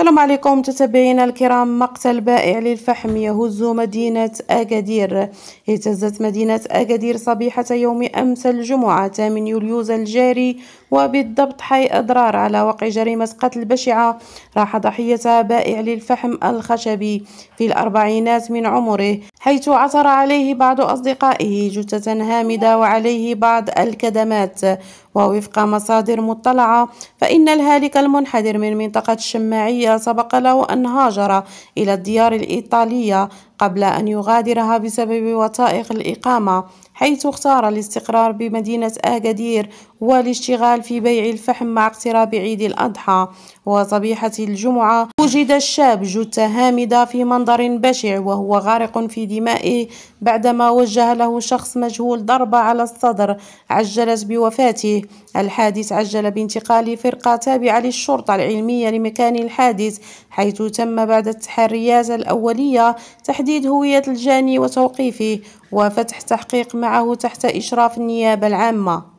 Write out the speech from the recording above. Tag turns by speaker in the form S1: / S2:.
S1: السلام عليكم متابعينا الكرام مقتل بائع للفحم يهز مدينة أكادير اهتزت مدينة أكادير صبيحة يوم أمس الجمعة 8 يوليوز الجاري وبالضبط حي أضرار على وقع جريمة قتل بشعة راح ضحيتها بائع للفحم الخشبي في الأربعينات من عمره حيث عثر عليه بعض أصدقائه جثة هامدة وعليه بعض الكدمات ووفق مصادر مطلعة فإن الهالك المنحدر من منطقة الشماعية سبق له أن هاجر إلى الديار الإيطالية قبل أن يغادرها بسبب وثائق الإقامة حيث اختار الاستقرار بمدينة آجادير والاشتغال في بيع الفحم مع اقتراب عيد الأضحى وصبيحة الجمعة وجد الشاب جثة هامدة في منظر بشع وهو غارق في دمائه بعدما وجه له شخص مجهول ضربة على الصدر عجلت بوفاته الحادث عجل بانتقال فرقة تابعة للشرطة العلمية لمكان الحادث حيث تم بعد التحريات الأولية تحديد هوية الجاني وتوقيفه وفتح تحقيق معه تحت إشراف النيابة العامة